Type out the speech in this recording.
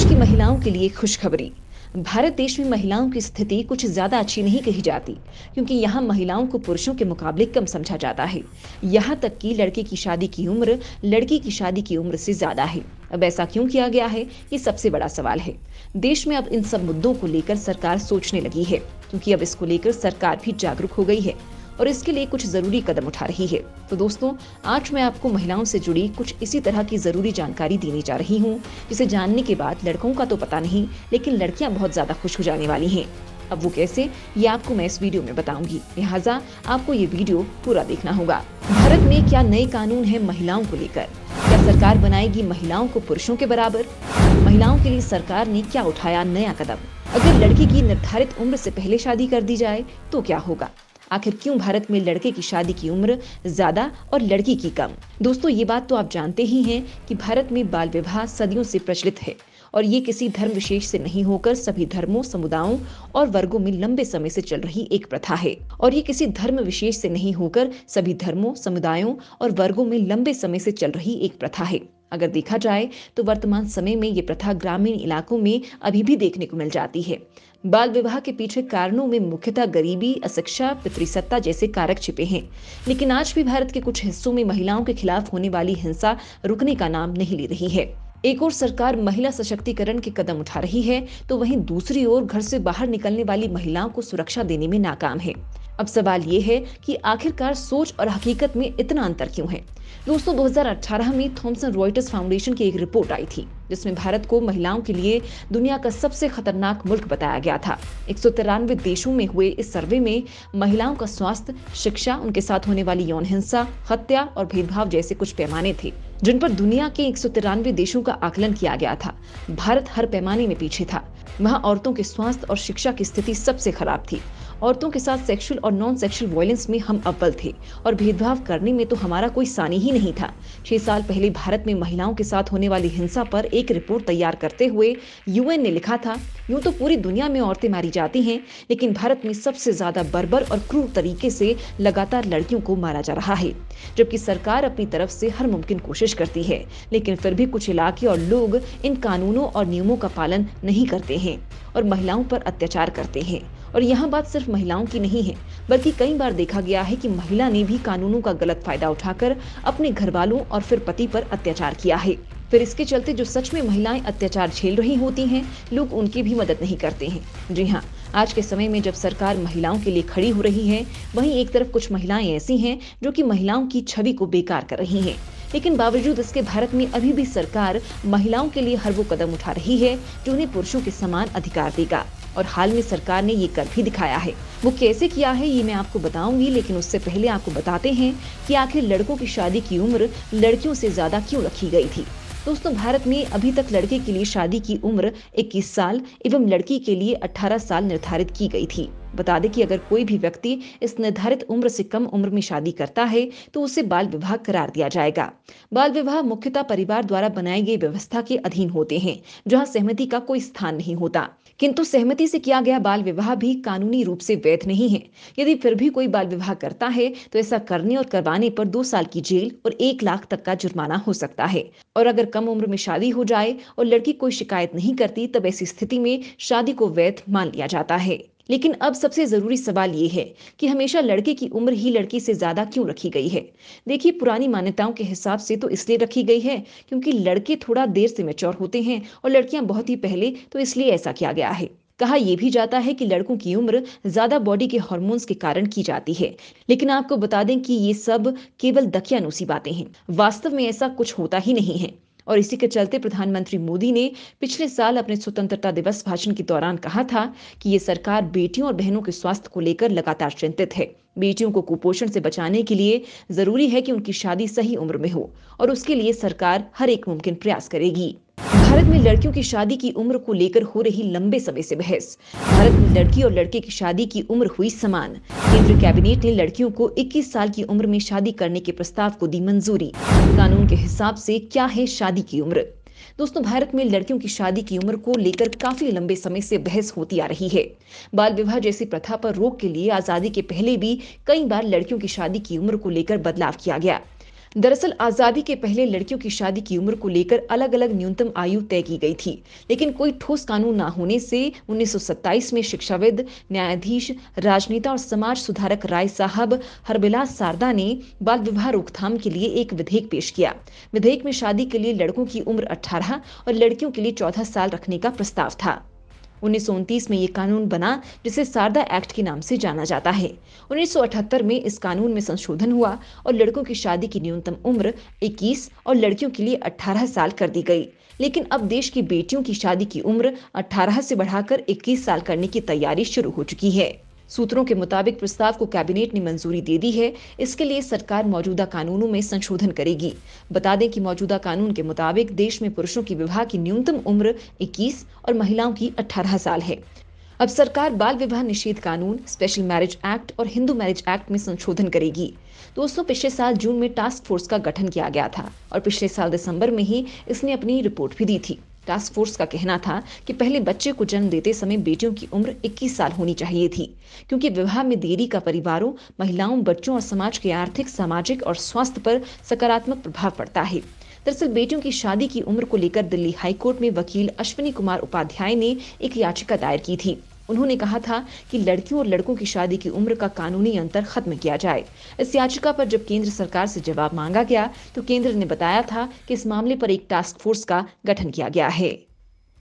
देश की महिलाओं के लिए खुशखबरी भारत देश में महिलाओं की स्थिति कुछ ज्यादा अच्छी नहीं कही जाती क्योंकि यहाँ महिलाओं को पुरुषों के मुकाबले कम समझा जाता है यहाँ तक कि लड़के की शादी की उम्र लड़की की शादी की उम्र से ज्यादा है अब ऐसा क्यों किया गया है ये सबसे बड़ा सवाल है देश में अब इन सब मुद्दों को लेकर सरकार सोचने लगी है क्योंकि अब इसको लेकर सरकार भी जागरूक हो गई है और इसके लिए कुछ जरूरी कदम उठा रही है तो दोस्तों आज मैं आपको महिलाओं से जुड़ी कुछ इसी तरह की जरूरी जानकारी देने जा रही हूँ जिसे जानने के बाद लड़कों का तो पता नहीं लेकिन लड़कियाँ बहुत ज्यादा खुश हो जाने वाली है अब वो कैसे ये आपको मैं इस वीडियो में बताऊंगी लिहाजा आपको ये वीडियो पूरा देखना होगा भारत में क्या नए कानून है महिलाओं को लेकर क्या सरकार बनाएगी महिलाओं को पुरुषों के बराबर महिलाओं के लिए सरकार ने क्या उठाया नया कदम अगर लड़की की निर्धारित उम्र से पहले शादी कर दी जाए तो क्या होगा आखिर क्यों भारत में लड़के की शादी की उम्र ज्यादा और लड़की की कम दोस्तों ये बात तो आप जानते ही हैं कि भारत में बाल विवाह सदियों से प्रचलित है और ये किसी धर्म विशेष से नहीं होकर सभी धर्मों समुदायों और वर्गों में लंबे समय से चल रही एक प्रथा है और ये किसी धर्म विशेष से नहीं होकर सभी धर्मों समुदायों और वर्गों में लंबे समय से चल रही एक प्रथा है अगर देखा जाए तो वर्तमान समय में ये प्रथा ग्रामीण इलाकों में अभी भी देखने को मिल जाती है बाल विवाह के पीछे कारणों में मुख्यतः गरीबी अशिक्षा पितृसत्ता जैसे कारक छिपे हैं लेकिन आज भी भारत के कुछ हिस्सों में महिलाओं के खिलाफ होने वाली हिंसा रुकने का नाम नहीं ले रही है एक ओर सरकार महिला सशक्तिकरण के कदम उठा रही है तो वहीं दूसरी ओर घर से बाहर निकलने वाली महिलाओं को सुरक्षा देने में नाकाम है अब सवाल ये है कि आखिरकार सोच और हकीकत में इतना अंतर क्यों है दोस्तों 2018 में थॉमसन रॉयटर्स फाउंडेशन की एक रिपोर्ट आई थी जिसमें भारत को महिलाओं के लिए दुनिया का सबसे खतरनाक मुल्क बताया गया था एक देशों में हुए इस सर्वे में महिलाओं का स्वास्थ्य शिक्षा उनके साथ होने वाली यौन हिंसा हत्या और भेदभाव जैसे कुछ पैमाने थे जिन पर दुनिया के एक देशों का आकलन किया गया था भारत हर पैमाने में पीछे था वहाँ औरतों के स्वास्थ्य और शिक्षा की स्थिति सबसे खराब थी औरतों के साथ सेक्सुअल और नॉन सेक्सुअल वायलेंस में हम अव्वल थे और भेदभाव करने में तो हमारा कोई सानी ही नहीं था छह साल पहले भारत में महिलाओं के साथ होने वाली हिंसा पर एक रिपोर्ट तैयार करते हुए यूएन ने लिखा था यूं तो पूरी दुनिया में औरतें मारी जाती हैं लेकिन भारत में सबसे ज्यादा बर्बर और क्रूर तरीके से लगातार लड़कियों को मारा जा रहा है जबकि सरकार अपनी तरफ से हर मुमकिन कोशिश करती है लेकिन फिर भी कुछ इलाके और लोग इन कानूनों और नियमों का पालन नहीं करते हैं और महिलाओं पर अत्याचार करते हैं और यहाँ बात सिर्फ महिलाओं की नहीं है बल्कि कई बार देखा गया है कि महिला ने भी कानूनों का गलत फायदा उठाकर अपने घर वालों और फिर पति पर अत्याचार किया है फिर इसके चलते जो सच में महिलाएं अत्याचार झेल रही होती हैं लोग उनकी भी मदद नहीं करते हैं जी हाँ आज के समय में जब सरकार महिलाओं के लिए खड़ी हो रही है वहीं एक तरफ कुछ महिलाएं ऐसी हैं जो कि महिलाओं की छवि को बेकार कर रही हैं लेकिन बावजूद इसके भारत में अभी भी सरकार महिलाओं के लिए हर वो कदम उठा रही है जो उन्हें पुरुषों के समान अधिकार देगा और हाल में सरकार ने ये कर भी दिखाया है वो कैसे किया है ये मैं आपको बताऊंगी लेकिन उससे पहले आपको बताते हैं कि आखिर लड़कों की शादी की उम्र लड़कियों से ज्यादा क्यों रखी गई थी दोस्तों भारत में अभी तक लड़के के लिए शादी की उम्र 21 साल एवं लड़की के लिए 18 साल निर्धारित की गई थी बता दें कि अगर कोई भी व्यक्ति इस निर्धारित उम्र से कम उम्र में शादी करता है तो उसे बाल विवाह करार दिया जाएगा बाल विवाह मुख्यतः परिवार द्वारा बनाई गई व्यवस्था के अधीन होते हैं जहाँ सहमति का कोई स्थान नहीं होता किंतु सहमति से किया गया बाल विवाह भी कानूनी रूप से वैध नहीं है यदि फिर भी कोई बाल विवाह करता है तो ऐसा करने और करवाने पर दो साल की जेल और एक लाख तक का जुर्माना हो सकता है और अगर कम उम्र में शादी हो जाए और लड़की कोई शिकायत नहीं करती तब ऐसी स्थिति में शादी को वैध मान लिया जाता है लेकिन अब सबसे ज़रूरी सवाल ये है कि हमेशा लड़के की उम्र ही लड़की से ज़्यादा क्यों रखी गई है देखिए पुरानी मान्यताओं के हिसाब से तो इसलिए रखी गई है क्योंकि लड़के थोड़ा देर से मेच्योर होते हैं और लड़कियां बहुत ही पहले तो इसलिए ऐसा किया गया है कहा यह भी जाता है कि लड़कों की उम्र ज्यादा बॉडी के हॉर्मोन्स के कारण की जाती है लेकिन आपको बता दें कि ये सब केवल दखियानुसी बातें हैं वास्तव में ऐसा कुछ होता ही नहीं है और इसी के चलते प्रधानमंत्री मोदी ने पिछले साल अपने स्वतंत्रता दिवस भाषण के दौरान कहा था कि ये सरकार बेटियों और बहनों के स्वास्थ्य को लेकर लगातार चिंतित है बेटियों को कुपोषण से बचाने के लिए जरूरी है कि उनकी शादी सही उम्र में हो और उसके लिए सरकार हर एक मुमकिन प्रयास करेगी भारत में लड़कियों की शादी की उम्र को लेकर हो रही लंबे समय से बहस भारत में लड़की और लड़के की शादी की उम्र हुई समान केंद्र कैबिनेट ने लड़कियों को 21 साल की उम्र में शादी करने के प्रस्ताव को दी मंजूरी कानून के हिसाब से क्या है शादी की उम्र दोस्तों भारत में लड़कियों की शादी की उम्र को लेकर काफी लंबे समय से बहस होती आ रही है बाल विवाह जैसी प्रथा पर रोक के लिए आजादी के पहले भी कई बार लड़कियों की शादी की उम्र को लेकर बदलाव किया गया दरअसल आज़ादी के पहले लड़कियों की शादी की उम्र को लेकर अलग अलग न्यूनतम आयु तय की गई थी लेकिन कोई ठोस कानून न होने से उन्नीस में शिक्षाविद न्यायाधीश राजनेता और समाज सुधारक राय साहब हरबिलास सारदा ने बाल विवाह रोकथाम के लिए एक विधेयक पेश किया विधेयक में शादी के लिए लड़कों की उम्र अठारह और लड़कियों के लिए चौदह साल रखने का प्रस्ताव था उन्नीस में ये कानून बना जिसे शारदा एक्ट के नाम से जाना जाता है 1978 में इस कानून में संशोधन हुआ और लड़कों की शादी की न्यूनतम उम्र 21 और लड़कियों के लिए 18 साल कर दी गई लेकिन अब देश की बेटियों की शादी की उम्र 18 से बढ़ाकर 21 साल करने की तैयारी शुरू हो चुकी है सूत्रों के मुताबिक प्रस्ताव को कैबिनेट ने मंजूरी दे दी है इसके लिए सरकार मौजूदा कानूनों में संशोधन करेगी बता दें कि मौजूदा कानून के मुताबिक देश में पुरुषों की विवाह की न्यूनतम उम्र 21 और महिलाओं की 18 साल है अब सरकार बाल विवाह निषेध कानून स्पेशल मैरिज एक्ट और हिंदू मैरिज एक्ट में संशोधन करेगी दोस्तों पिछले साल जून में टास्क फोर्स का गठन किया गया था और पिछले साल दिसंबर में ही इसने अपनी रिपोर्ट भी दी थी टास्क फोर्स का कहना था कि पहले बच्चे को जन्म देते समय बेटियों की उम्र 21 साल होनी चाहिए थी क्योंकि विवाह में देरी का परिवारों महिलाओं बच्चों और समाज के आर्थिक सामाजिक और स्वास्थ्य पर सकारात्मक प्रभाव पड़ता है दरअसल बेटियों की शादी की उम्र को लेकर दिल्ली हाईकोर्ट में वकील अश्विनी कुमार उपाध्याय ने एक याचिका दायर की थी उन्होंने कहा था कि लड़कियों और लड़कों की शादी की उम्र का कानूनी अंतर खत्म किया जाए इस याचिका पर जब केंद्र सरकार से जवाब मांगा गया तो केंद्र ने बताया था कि इस मामले पर एक टास्क फोर्स का गठन किया गया है